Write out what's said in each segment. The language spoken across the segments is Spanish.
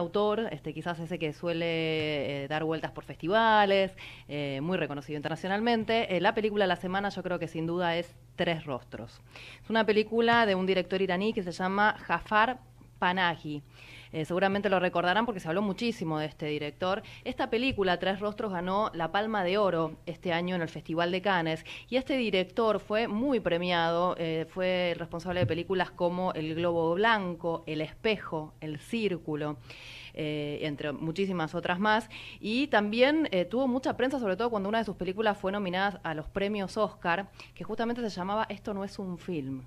autor, este, quizás ese que suele eh, dar vueltas por festivales, eh, muy reconocido internacionalmente. Eh, la película de la semana yo creo que sin duda es Tres Rostros. Es una película de un director iraní que se llama Jafar Panahi. Eh, seguramente lo recordarán porque se habló muchísimo de este director. Esta película, Tres Rostros, ganó la Palma de Oro este año en el Festival de Cannes y este director fue muy premiado, eh, fue responsable de películas como El Globo Blanco, El Espejo, El Círculo. Eh, entre muchísimas otras más. Y también tuvo mucha prensa, sobre todo cuando una de sus películas fue nominada a los premios Oscar, que justamente se llamaba Esto no es un film.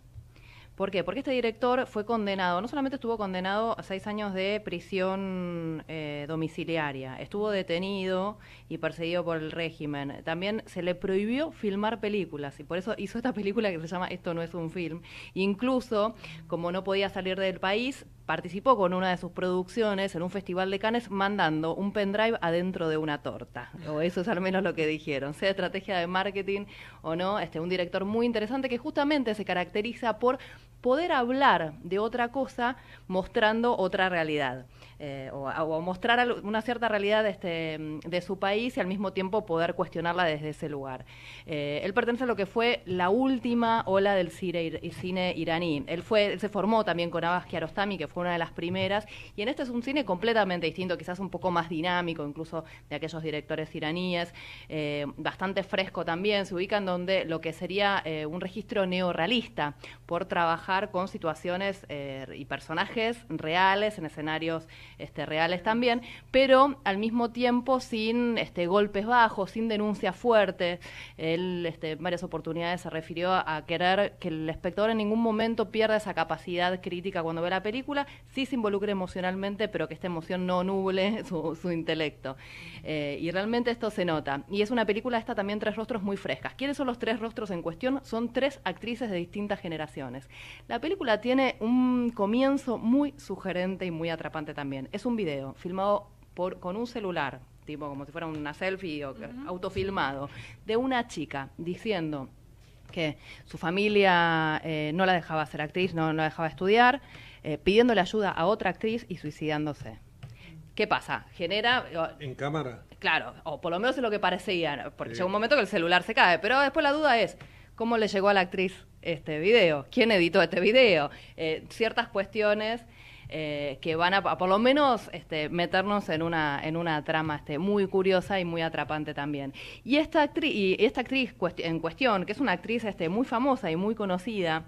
¿Por qué? Porque este director fue condenado, no solamente estuvo condenado a seis años de prisión eh, domiciliaria, estuvo detenido y perseguido por el régimen. También se le prohibió filmar películas y por eso hizo esta película que se llama Esto no es un film. Incluso, como no podía salir del país, participó con una de sus producciones en un festival de Cannes mandando un pendrive adentro de una torta. O eso es al menos lo que dijeron, sea estrategia de marketing o no, este un director muy interesante que justamente se caracteriza por poder hablar de otra cosa mostrando otra realidad. Eh, o, mostrar una cierta realidad este, de, su país y al mismo tiempo poder cuestionarla desde ese lugar. Eh, él pertenece a lo que fue la última ola del cine, iraní. Él, fue, se formó también con Abbas Kiarostami, que fue una de las primeras, y en este es un cine completamente distinto, quizás un poco más dinámico, incluso de aquellos directores iraníes, eh, bastante fresco también, se ubican donde lo que sería un registro neorrealista, por trabajar con situaciones y personajes reales en escenarios este, reales también, pero al mismo tiempo sin este, golpes bajos, sin denuncias fuertes. Él este, en varias oportunidades se refirió a, querer que el espectador en ningún momento pierda esa capacidad crítica cuando ve la película, sí se involucre emocionalmente, pero que esta emoción no nuble su, intelecto. Eh, y realmente esto se nota. Y es una película esta también tres rostros muy frescas. ¿Quiénes son los tres rostros en cuestión? Son tres actrices de distintas generaciones. La película tiene un comienzo muy sugerente y muy atrapante también. Es un video filmado por, con un celular, tipo como si fuera una selfie o autofilmado, de una chica diciendo que su familia eh, no la dejaba ser actriz, no, la dejaba estudiar, eh, pidiéndole ayuda a otra actriz y suicidándose. ¿Qué pasa? Genera... en cámara. Claro, o por lo menos es lo que parecía, porque llega un momento que el celular se cae, pero después la duda es, ¿cómo le llegó a la actriz este video? ¿Quién editó este video? Eh, ciertas cuestiones eh, que van a, por lo menos este, meternos en una, en una trama este, muy curiosa y muy atrapante también. Y esta actriz, y esta actriz en cuestión, que es una actriz este, muy famosa y muy conocida,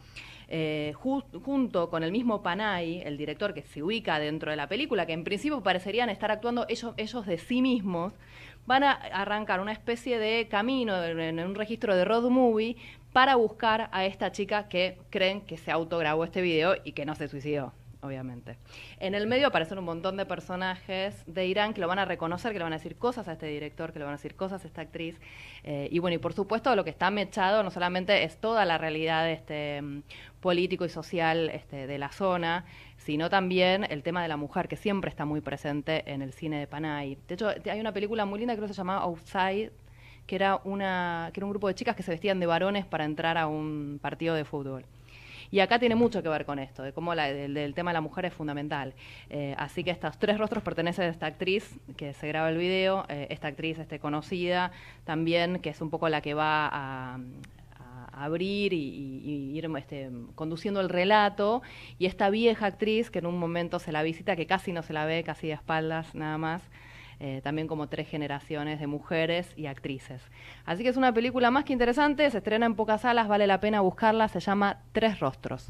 eh, junto con el mismo Panay, el director que se ubica dentro de la película, que en principio parecerían estar actuando ellos, ellos de sí mismos, van a arrancar una especie de camino en un registro de road movie para buscar a esta chica que creen que se autograbó este video y que no se suicidó obviamente. En el medio aparecen un montón de personajes de Irán que lo van a reconocer, que le van a decir cosas a este director, que le van a decir cosas a esta actriz. Eh, y bueno, y por supuesto lo que está mechado no solamente es toda la realidad este, mm, político y social este, de la zona, sino también el tema de la mujer, que siempre está muy presente en el cine de Panay. De hecho, hay una película muy linda que creo que se llamaba Outside, que era, una, que era un grupo de chicas que se vestían de varones para entrar a un partido de fútbol. Y acá tiene mucho que ver con esto, de cómo el, tema de la mujer es fundamental. Eh, así que estos tres rostros pertenecen a esta actriz que se graba el video, eh, esta actriz este, conocida también, que es un poco la que va a, abrir y, y ir este, conduciendo el relato. Y esta vieja actriz que en un momento se la visita, que casi no se la ve, casi de espaldas nada más, eh, también como tres generaciones de mujeres y actrices. Así que es una película más que interesante, se estrena en pocas salas, vale la pena buscarla, se llama Tres Rostros.